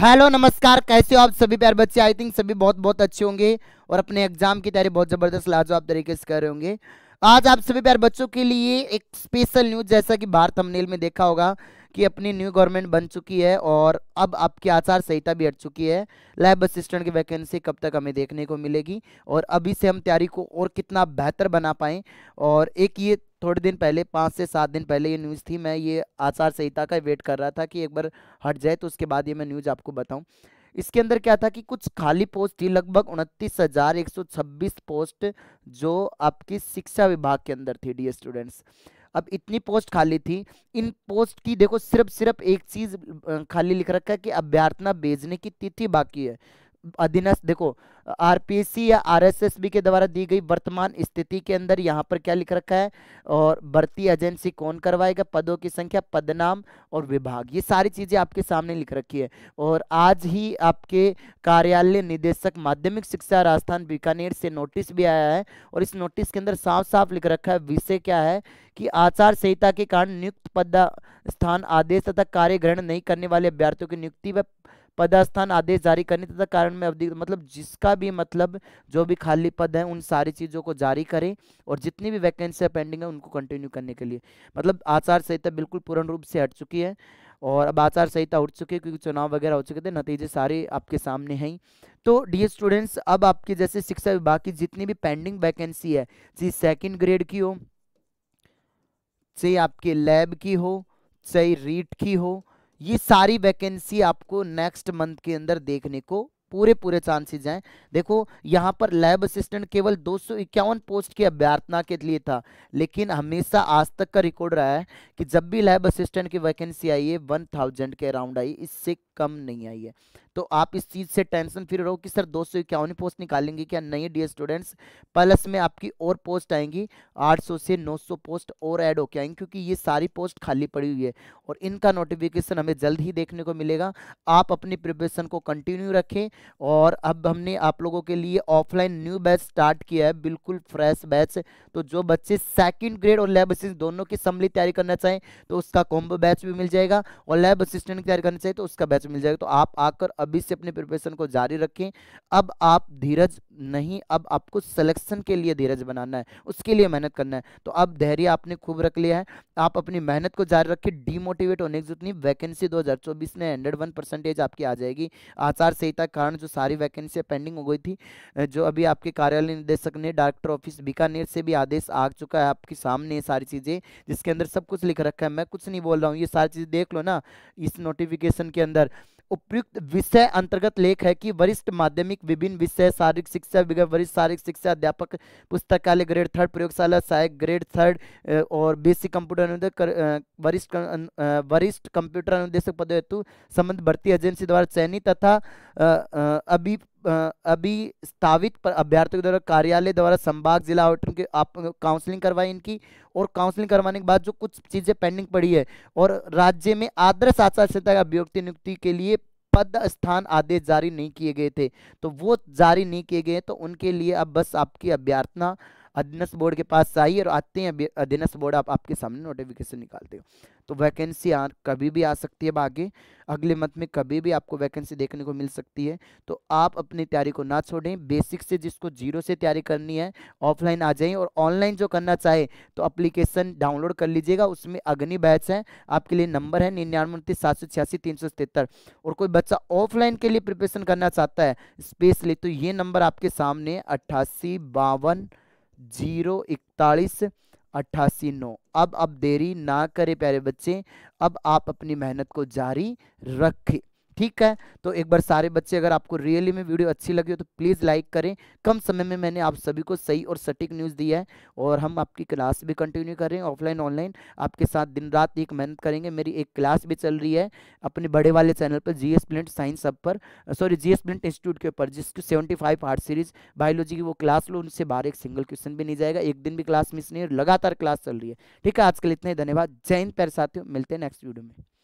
hello नमस्कार कैसे हो आप सभी प्यार बच्चे आई थिंक सभी बहुत बहुत अच्छे होंगे और अपने एग्जाम की तैयारी बहुत ज़बरदस्त लाजवाब तरीके से कर रहे होंगे आज आप सभी प्यार बच्चों के लिए एक स्पेशल न्यूज़ जैसा कि भारत थंबनेल में देखा होगा कि अपनी न्यू गवर्नमेंट बन चुकी है और अब आपकी आचार संहिता भी हट चुकी है लैब असिस्टेंट की वैकेंसी कब तक हमें देखने को मिलेगी और अभी से हम तैयारी को और कितना बेहतर बना पाएँ और एक ये थोड़े दिन पहले पाँच से सात दिन पहले ये न्यूज़ थी मैं ये आचार संहिता का वेट कर रहा था कि एक बार हट जाए तो उसके बाद ये मैं न्यूज़ आपको बताऊँ इसके अंदर क्या था कि कुछ खाली पोस्ट थी लगभग उनतीस हज़ार एक सौ छब्बीस पोस्ट जो आपकी शिक्षा विभाग के अंदर थी डी स्टूडेंट्स अब इतनी पोस्ट खाली थी इन पोस्ट की देखो सिर्फ सिर्फ एक चीज़ खाली लिख रखा है कि अभ्यर्थना भेजने की तिथि बाकी है अधीनस्थ देखो आरपीसी या आरएसएसबी के द्वारा दी गई वर्तमान स्थिति के अंदर यहाँ पर क्या लिख रखा है और भर्ती एजेंसी कौन करवाएगा पदों की संख्या पदनाम और विभाग ये सारी चीज़ें आपके सामने लिख रखी है और आज ही आपके कार्यालय निदेशक माध्यमिक शिक्षा राजस्थान बीकानेर से नोटिस भी आया है और इस नोटिस के अंदर साफ साफ लिख रखा है विषय क्या है कि आचार संहिता के कारण नियुक्त पद स्थान आदेश तथा कार्य ग्रहण नहीं करने वाले अभ्यर्थियों की नियुक्ति व पदस्थान आदेश जारी करने तथा कारण में अवधि मतलब जिसका भी मतलब जो भी खाली पद है उन सारी चीज़ों को जारी करें और जितनी भी वैकेंसियाँ पेंडिंग है उनको कंटिन्यू करने के लिए मतलब आचार संहिता बिल्कुल पूर्ण रूप से हट चुकी है और अब आचार संहिता उठ चुकी है क्योंकि चुनाव वगैरह हो चुके थे नतीजे सारे आपके सामने हैं तो डी स्टूडेंट्स अब आपके जैसे शिक्षा विभाग की जितनी भी पेंडिंग वैकेंसी है चाहे सेकेंड ग्रेड की हो चाहे आपके लैब की हो चाहे रीट की हो ये सारी वैकेंसी आपको नेक्स्ट मंथ के अंदर देखने को पूरे पूरे चांसेस हैं देखो यहाँ पर लैब असिस्टेंट केवल दो पोस्ट की अभ्यर्थना के लिए था लेकिन हमेशा आज तक का रिकॉर्ड रहा है कि जब भी लैब असिस्टेंट की वैकेंसी आई है 1000 के अराउंड आई इससे कम नहीं आई है तो आप इस चीज़ से टेंशन फ्री रहो कि सर दो सौ इक्यावन पोस्ट निकालेंगे क्या नहीं डी स्टूडेंट्स प्लस में आपकी और पोस्ट आएंगी 800 से 900 पोस्ट और ऐड होके आएंगी क्योंकि ये सारी पोस्ट खाली पड़ी हुई है और इनका नोटिफिकेशन हमें जल्द ही देखने को मिलेगा आप अपनी प्रिपरेशन को कंटिन्यू रखें और अब हमने आप लोगों के लिए ऑफलाइन न्यू बैच स्टार्ट किया है बिल्कुल फ्रेश बैच तो जो बच्चे सेकेंड ग्रेड और लैब असिस्टेंट दोनों की सम्मिलित तैयारी करना चाहें तो उसका कॉम्बो बैच भी मिल जाएगा और लैब असिस्टेंट की तैयारी करना चाहिए तो उसका बैच मिल जाएगा तो आप आकर अभी से अपने प्रिपरेशन को जारी रखें अब आप धीरज नहीं अब आपको सिलेक्शन के लिए धीरज बनाना है उसके लिए मेहनत करना है तो अब धैर्य आपने खूब रख लिया है आप अपनी मेहनत को जारी रखें डीमोटिवेट होने की जरूरत नहीं वैकेंसी 2024 में हंड्रेड वन परसेंटेज आपकी आ जाएगी आचार संहिता के कारण जो सारी वैकेंसी पेंडिंग हो गई थी जो अभी आपके कार्यालय निदेशक ने डायरेक्टर ऑफिस बीकानेर से भी आदेश आ चुका है आपके सामने ये सारी चीज़ें जिसके अंदर सब कुछ लिख रखा है मैं कुछ नहीं बोल रहा हूँ ये सारी चीज़ देख लो ना इस नोटिफिकेशन के अंदर उपयुक्त विषय अंतर्गत लेख है कि वरिष्ठ माध्यमिक विभिन्न विषय शारीरिक शिक्षा विगत वरिष्ठ शारीरिक शिक्षा अध्यापक पुस्तकालय ग्रेड थर्ड प्रयोगशाला सहायक ग्रेड थर्ड और बीसी कंप्यूटर अनुदेशक वरिष्ठ वरिष्ठ कंप्यूटर अनुदेशक पद हेतु संबंध भर्ती एजेंसी द्वारा चयनित तथा अभी अभी स्थापित अभ्यर्थियों द्वारा कार्यालय द्वारा संभाग जिला आउटरीन के आप काउंसलिंग करवाई इनकी और काउंसलिंग करवाने के बाद जो कुछ चीज़ें पेंडिंग पड़ी है और राज्य में आदर्श आचार संहिता अभियुक्ति नियुक्ति के लिए पद स्थान आदेश जारी नहीं किए गए थे तो वो जारी नहीं किए गए तो उनके लिए अब बस आपकी अभ्यर्थना अधीनस्थ बोर्ड के पास आइए और आते हैं अधीनस्थ बोर्ड आप आपके सामने नोटिफिकेशन निकालते हो तो वैकेंसी आ कभी भी आ सकती है आगे अगले मंथ में कभी भी आपको वैकेंसी देखने को मिल सकती है तो आप अपनी तैयारी को ना छोड़ें बेसिक से जिसको जीरो से तैयारी करनी है ऑफलाइन आ जाएं और ऑनलाइन जो करना चाहे तो अप्लीकेशन डाउनलोड कर लीजिएगा उसमें अग्नि बैच है आपके लिए नंबर है निन्यानवे उनतीस सात सौ छियासी तीन सौ तिहत्तर और कोई बच्चा ऑफलाइन के लिए प्रिपरेशन करना चाहता है स्पेशली तो ये नंबर आपके सामने अट्ठासी बावन जीरो इकतालीस अट्ठासी नौ अब अब देरी ना करें प्यारे बच्चे अब आप अपनी मेहनत को जारी रखें ठीक है तो एक बार सारे बच्चे अगर आपको रियली में वीडियो अच्छी लगी हो तो प्लीज़ लाइक करें कम समय में मैंने आप सभी को सही और सटीक न्यूज़ दी है और हम आपकी क्लास भी कंटिन्यू कर रहे हैं ऑफलाइन ऑनलाइन आपके साथ दिन रात एक मेहनत करेंगे मेरी एक क्लास भी चल रही है अपने बड़े वाले चैनल पर जी एस प्लेंट साइंस अब पर sorry G S plant institute के ऊपर जिसकी seventy five art series biology की वो क्लास लो उनसे बाहर एक सिंगल क्वेश्चन भी नहीं जाएगा एक दिन भी क्लास मिस नहीं लगातार क्लास चल रही है ठीक है आजकल इतने धन्यवाद जय हिंद पैर साथियों मिलते हैं नेक्स्ट वीडियो में